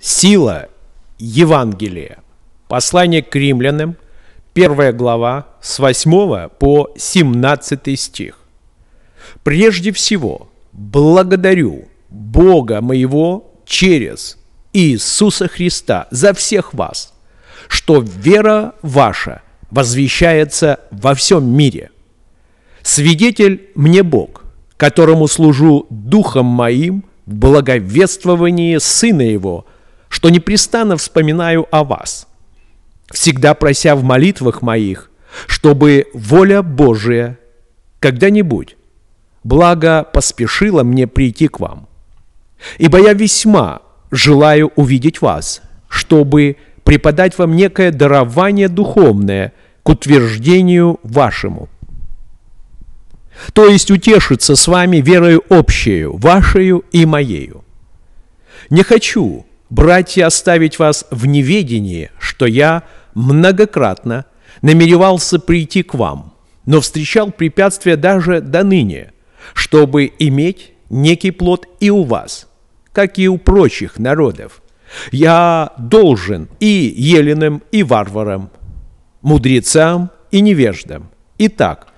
Сила Евангелия. Послание к римлянам, первая глава, с 8 по 17 стих. «Прежде всего, благодарю Бога моего через Иисуса Христа за всех вас, что вера ваша возвещается во всем мире. Свидетель мне Бог, которому служу духом моим в благовествовании Сына Его – что непрестанно вспоминаю о вас, всегда прося в молитвах моих, чтобы воля Божия когда-нибудь благо поспешила мне прийти к вам. Ибо я весьма желаю увидеть вас, чтобы преподать вам некое дарование духовное к утверждению вашему. То есть утешиться с вами верою общею, вашею и моею. Не хочу, братья, оставить вас в неведении, что я многократно намеревался прийти к вам, но встречал препятствия даже до ныне, чтобы иметь некий плод и у вас, как и у прочих народов. Я должен и еленым, и варварам, мудрецам и невеждам. Итак,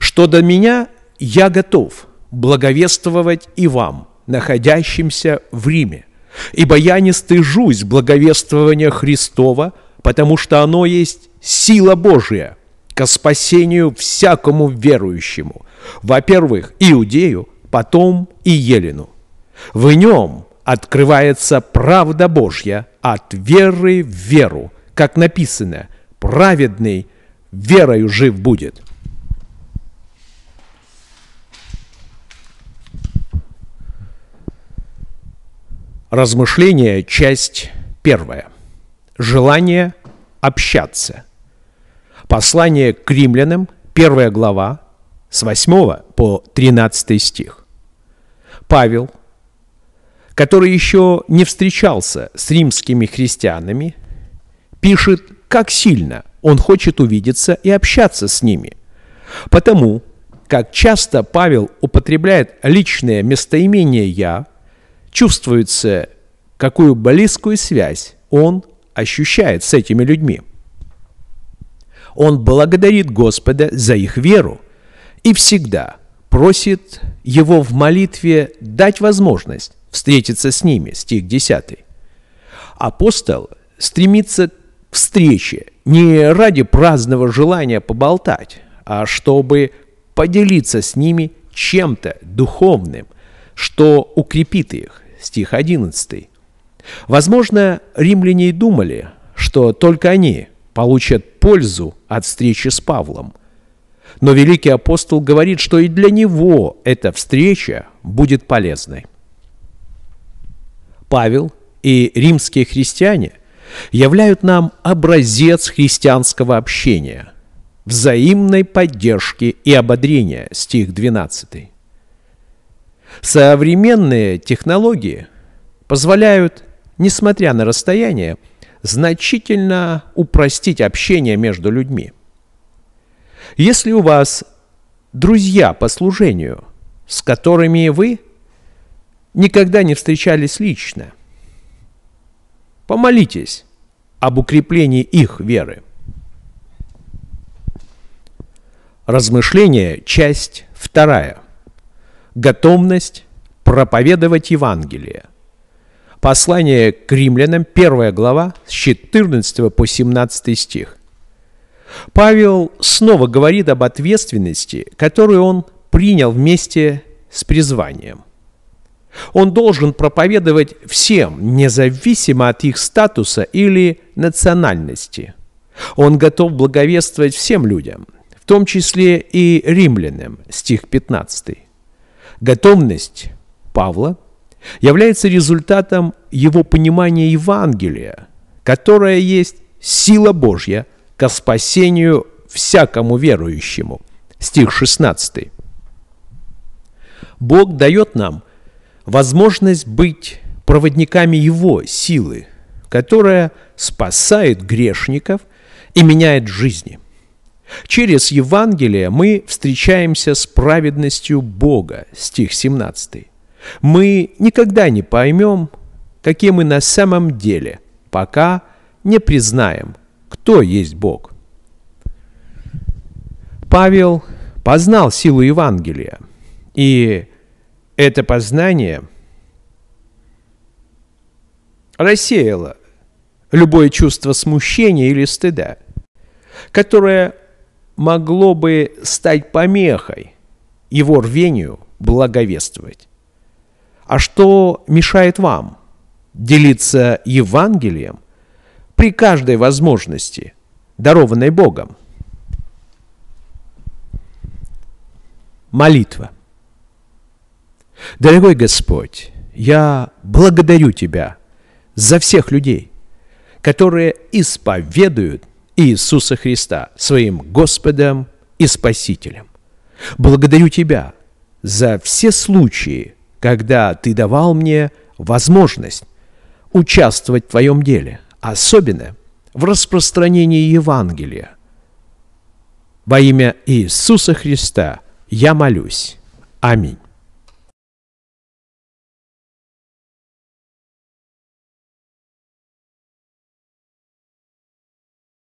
что до меня я готов благовествовать и вам, находящимся в Риме, Ибо я не стыжусь благовествования Христова, потому что оно есть сила Божия ко спасению всякому верующему, во-первых, иудею, потом и елену. В нем открывается правда Божья от веры в веру, как написано, праведный верою жив будет. Размышление, часть первая. Желание общаться. Послание к римлянам, первая глава, с 8 по 13 стих. Павел, который еще не встречался с римскими христианами, пишет, как сильно он хочет увидеться и общаться с ними. Потому, как часто Павел употребляет личное местоимение «я», чувствуется, какую близкую связь он ощущает с этими людьми. Он благодарит Господа за их веру и всегда просит его в молитве дать возможность встретиться с ними, стих 10. Апостол стремится к встрече не ради праздного желания поболтать, а чтобы поделиться с ними чем-то духовным, что укрепит их стих 11. Возможно, римляне и думали, что только они получат пользу от встречи с Павлом. Но великий апостол говорит, что и для него эта встреча будет полезной. Павел и римские христиане являют нам образец христианского общения, взаимной поддержки и ободрения, стих 12. Современные технологии позволяют, несмотря на расстояние, значительно упростить общение между людьми. Если у вас друзья по служению, с которыми вы никогда не встречались лично, помолитесь об укреплении их веры. Размышление, часть вторая – готовность проповедовать Евангелие. Послание к римлянам, 1 глава, с 14 по 17 стих. Павел снова говорит об ответственности, которую он принял вместе с призванием. Он должен проповедовать всем, независимо от их статуса или национальности. Он готов благовествовать всем людям, в том числе и римлянам, стих 15. Готовность Павла является результатом его понимания Евангелия, которое есть сила Божья ко спасению всякому верующему. Стих 16. Бог дает нам возможность быть проводниками Его силы, которая спасает грешников и меняет жизни – Через Евангелие мы встречаемся с праведностью Бога, стих 17. Мы никогда не поймем, какие мы на самом деле, пока не признаем, кто есть Бог. Павел познал силу Евангелия, и это познание рассеяло любое чувство смущения или стыда, которое могло бы стать помехой его рвению благовествовать. А что мешает вам делиться Евангелием при каждой возможности, дарованной Богом? Молитва. Дорогой Господь, я благодарю Тебя за всех людей, которые исповедуют Иисуса Христа своим Господом и Спасителем. Благодарю Тебя за все случаи, когда Ты давал мне возможность участвовать в Твоем деле, особенно в распространении Евангелия. Во имя Иисуса Христа я молюсь. Аминь.